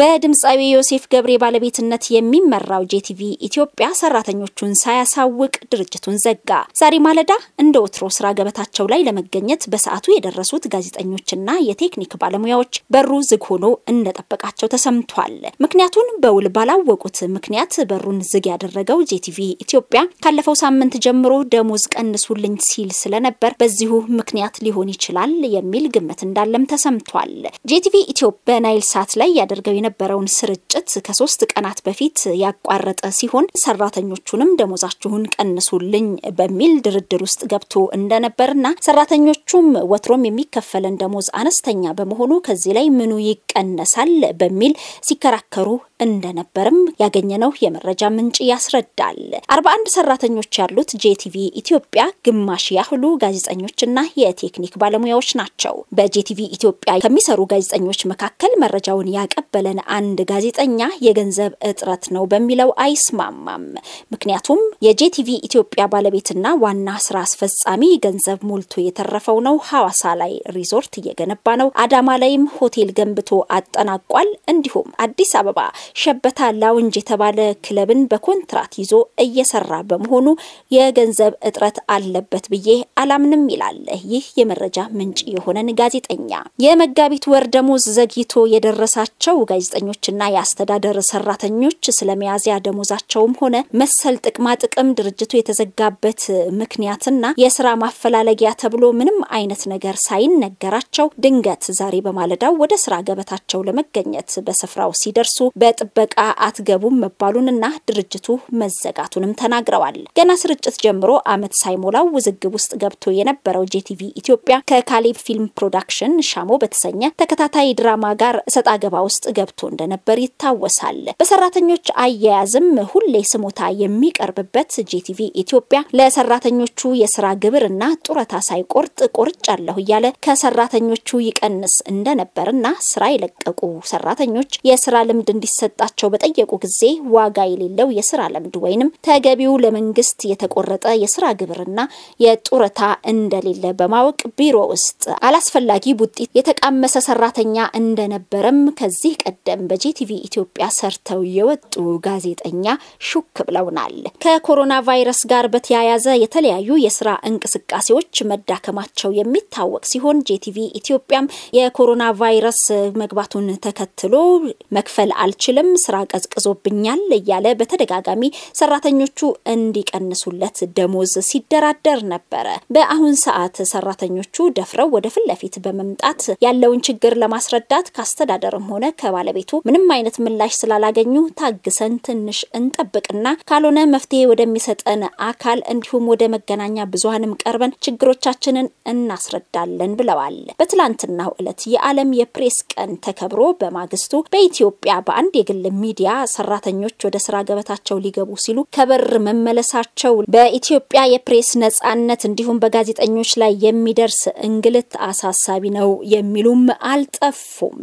በድምፃዊ ዮሴፍ ገብሬ ባለቤትነት የሚመራው ጄቲቪ ኢትዮጵያ ሰራተኞቹን ሳያሳውቅ ድርጅቱን ዘጋ። ዛሬ ማለዳ እንደ ወትሮ ስራ ገበታቸው ላይ ለመገኘት በሰዓቱ የደረሱት ጋዜጠኞችና የቴክኒክ ባለሙያዎች በሩ ዝግ ሆኖ እንደጠበቃቸው ተሰምቷል። ምክንያቱን በውል ባላወቁት ምክንያት በሩን ዝግ ያደረገው ጄቲቪ ኢትዮጵያ ካለፈው ሳምንት ጀምሮ ደሞዝ ቀንሱልኝ ሲል ስለነበር በዚሁ ምክንያት ሊሆን ይችላል የሚል ግምት እንዳለም ተሰምቷል። ጄቲቪ ኢትዮ በናይል ሳት ላይ ያደርገው የነበረውን ስርጭት ከሶስት ቀናት በፊት ያቋረጠ ሲሆን ሰራተኞቹንም ደሞዛችሁን ቀንሱልኝ በሚል ድርድር ውስጥ ገብቶ እንደነበርና ሰራተኞቹም ወትሮም የሚከፈለን ደሞዝ አነስተኛ በመሆኑ ከዚህ ላይ ምኑ ይቀነሳል በሚል ሲከራከሩ እንደነበርም ያገኘነው የመረጃ ምንጭ ያስረዳል። አርባ አንድ ሰራተኞች ያሉት ጄቲቪ ኢትዮጵያ ግማሽ ያህሉ ጋዜጠኞችና የቴክኒክ ባለሙያዎች ናቸው። በጄቲቪ ኢትዮጵያ ከሚሰሩ ጋዜጠኞች መካከል መረጃውን ያቀበለን አንድ ጋዜጠኛ የገንዘብ እጥረት ነው በሚለው አይስማማም። ምክንያቱም የጄቲቪ ኢትዮጵያ ባለቤትና ዋና ስራ አስፈጻሚ ገንዘብ ሞልቶ የተረፈው ነው። ሐዋሳ ላይ ሪዞርት እየገነባ ነው። አዳማ ላይም ሆቴል ገንብቶ አጠናቋል። እንዲሁም አዲስ አበባ ሸበታ ላውንጅ የተባለ ክለብን በኮንትራት ይዞ እየሰራ በመሆኑ የገንዘብ እጥረት አለበት ብዬ አላምንም ይላል ይህ የመረጃ ምንጭ የሆነን ጋዜጠኛ። የመጋቢት ወር ደሞዝ ዘግይቶ የደረሳቸው ጋዜጠኞችና የአስተዳደር ሰራተኞች ስለ መያዝያ ደሞዛቸውም ሆነ መሰል ጥቅማ ጥቅም ድርጅቱ የተዘጋበት ምክንያትና የስራ ማፈላለጊያ ተብሎ ምንም አይነት ነገር ሳይነገራቸው ድንገት ዛሬ በማለዳው ወደ ስራ ገበታቸው ለመገኘት በስፍራው ሲደርሱ በጥበቃ አትገቡም መባሉንና ድርጅቱ መዘጋቱንም ተናግረዋል። ገና ስርጭት ጀምሮ አመት ሳይሞላው ውዝግብ ውስጥ ገብቶ የነበረው ጄቲቪ ኢትዮጵያ ከካሌብ ፊልም ፕሮዳክሽን ሻሞ በተሰኘ ተከታታይ ድራማ ጋር ሰጣ ገባ ውስጥ ገብ ገብቶ እንደነበር ይታወሳል። በሰራተኞች አያያዝም ሁሌ ስሞታ የሚቀርብበት ጂቲቪ ኢትዮጵያ ለሰራተኞቹ የስራ ግብርና ጡረታ ሳይቆርጥ ቆርጫለሁ እያለ ከሰራተኞቹ ይቀንስ እንደነበርና ስራ የለቀቁ ሰራተኞች የስራ ልምድ እንዲሰጣቸው በጠየቁ ጊዜ ዋጋ የሌለው የስራ ልምድ ወይንም ተገቢው ለመንግስት የተቆረጠ የስራ ግብርና የጡረታ እንደሌለ በማወቅ ቢሮ ውስጥ አላስፈላጊ ቡጢት የተቃመሰ ሰራተኛ እንደነበረም ከዚህ ቀደም ቀደም በጂቲቪ ኢትዮጵያ ሰርተው የወጡ ጋዜጠኛ ሹክ ብለውናል። ከኮሮና ቫይረስ ጋር በተያያዘ የተለያዩ የስራ እንቅስቃሴዎች መዳከማቸው የሚታወቅ ሲሆን ጂቲቪ ኢትዮጵያም የኮሮና ቫይረስ መግባቱን ተከትሎ መክፈል አልችልም፣ ስራ ቀዝቅዞብኛል እያለ በተደጋጋሚ ሰራተኞቹ እንዲቀንሱለት ደሞዝ ሲደራደር ነበረ። በአሁን ሰዓት ሰራተኞቹ ደፍረው ወደ ፊት ለፊት በመምጣት ያለውን ችግር ለማስረዳት ከአስተዳደርም ሆነ ከባለ ባለቤቱ ምንም አይነት ምላሽ ስላላገኙ ታግሰን ትንሽ እንጠብቅና ካልሆነ መፍትሄ ወደሚሰጠን አካል እንዲሁም ወደ መገናኛ ብዙሀንም ቀርበን ችግሮቻችንን እናስረዳለን ብለዋል። በትላንትናው ዕለት የዓለም የፕሬስ ቀን ተከብሮ በማግስቱ በኢትዮጵያ በአንድ የግል ሚዲያ ሰራተኞች ወደ ስራ ገበታቸው ሊገቡ ሲሉ ከበር መመለሳቸው በኢትዮጵያ የፕሬስ ነጻነት እንዲሁም በጋዜጠኞች ላይ የሚደርስ እንግልት አሳሳቢ ነው የሚሉም አልጠፉም።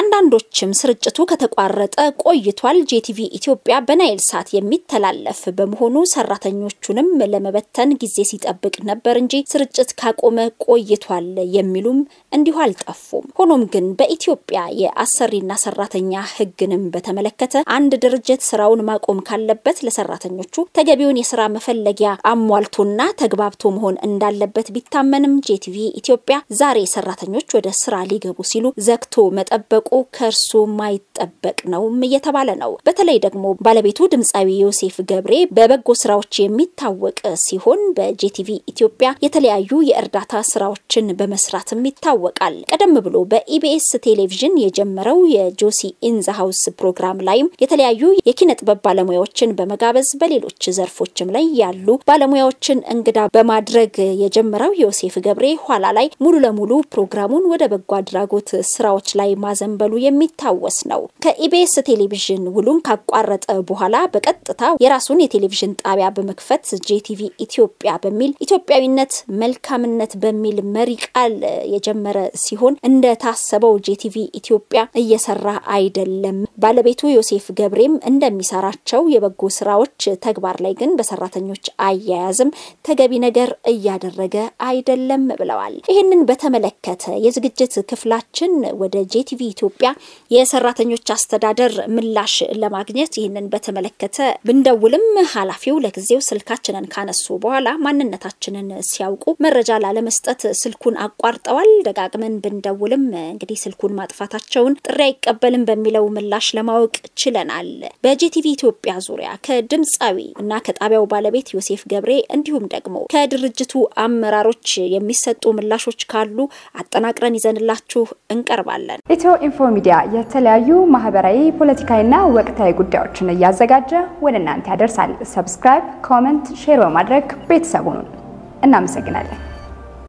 አንዳንዶችም ስር ስርጭቱ ከተቋረጠ ቆይቷል። ጄቲቪ ኢትዮጵያ በናይል ሳት የሚተላለፍ በመሆኑ ሰራተኞቹንም ለመበተን ጊዜ ሲጠብቅ ነበር እንጂ ስርጭት ካቆመ ቆይቷል የሚሉም እንዲሁ አልጠፉም። ሆኖም ግን በኢትዮጵያ የአሰሪና ሰራተኛ ሕግንም በተመለከተ አንድ ድርጅት ስራውን ማቆም ካለበት ለሰራተኞቹ ተገቢውን የስራ መፈለጊያ አሟልቶና ተግባብቶ መሆን እንዳለበት ቢታመንም ጄቲቪ ኢትዮጵያ ዛሬ ሰራተኞች ወደ ስራ ሊገቡ ሲሉ ዘግቶ መጠበቁ ከእርሱ የማይጠበቅ ነውም እየተባለ ነው። በተለይ ደግሞ ባለቤቱ ድምፃዊ ዮሴፍ ገብሬ በበጎ ስራዎች የሚታወቅ ሲሆን በጄቲቪ ኢትዮጵያ የተለያዩ የእርዳታ ስራዎችን በመስራትም ይታወቃል። ቀደም ብሎ በኢቢኤስ ቴሌቪዥን የጀመረው የጆሲ ኢንዘ ሀውስ ፕሮግራም ላይም የተለያዩ የኪነ ጥበብ ባለሙያዎችን በመጋበዝ በሌሎች ዘርፎችም ላይ ያሉ ባለሙያዎችን እንግዳ በማድረግ የጀመረው ዮሴፍ ገብሬ ኋላ ላይ ሙሉ ለሙሉ ፕሮግራሙን ወደ በጎ አድራጎት ስራዎች ላይ ማዘንበሉ የሚታወስ ድረስ ነው። ከኢቢኤስ ቴሌቪዥን ውሉን ካቋረጠ በኋላ በቀጥታ የራሱን የቴሌቪዥን ጣቢያ በመክፈት ጄቲቪ ኢትዮጵያ በሚል ኢትዮጵያዊነት መልካምነት በሚል መሪ ቃል የጀመረ ሲሆን እንደታሰበው ጄቲቪ ኢትዮጵያ እየሰራ አይደለም። ባለቤቱ ዮሴፍ ገብሬም እንደሚሰራቸው የበጎ ስራዎች ተግባር ላይ ግን በሰራተኞች አያያዝም ተገቢ ነገር እያደረገ አይደለም ብለዋል። ይህንን በተመለከተ የዝግጅት ክፍላችን ወደ ጄቲቪ ኢትዮጵያ የሰ የሰራተኞች አስተዳደር ምላሽ ለማግኘት ይህንን በተመለከተ ብንደውልም ኃላፊው ለጊዜው ስልካችንን ካነሱ በኋላ ማንነታችንን ሲያውቁ መረጃ ላለመስጠት ስልኩን አቋርጠዋል። ደጋግመን ብንደውልም እንግዲህ ስልኩን ማጥፋታቸውን ጥሪ አይቀበልም በሚለው ምላሽ ለማወቅ ችለናል። በጂቲቪ ኢትዮጵያ ዙሪያ ከድምፃዊ እና ከጣቢያው ባለቤት ዮሴፍ ገብሬ እንዲሁም ደግሞ ከድርጅቱ አመራሮች የሚሰጡ ምላሾች ካሉ አጠናቅረን ይዘንላችሁ እንቀርባለን። ኢትዮ ኢንፎ ሚዲያ የተለያዩ ማህበራዊ፣ ፖለቲካዊና ወቅታዊ ጉዳዮችን እያዘጋጀ ወደ እናንተ ያደርሳል። ሰብስክራይብ፣ ኮመንት፣ ሼር በማድረግ ቤተሰቡን እናመሰግናለን።